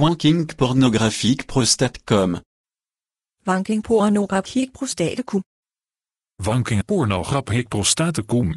Wanking pornographique prostate.com Wanking pornographique prostate.com Wanking pornographique prostate.com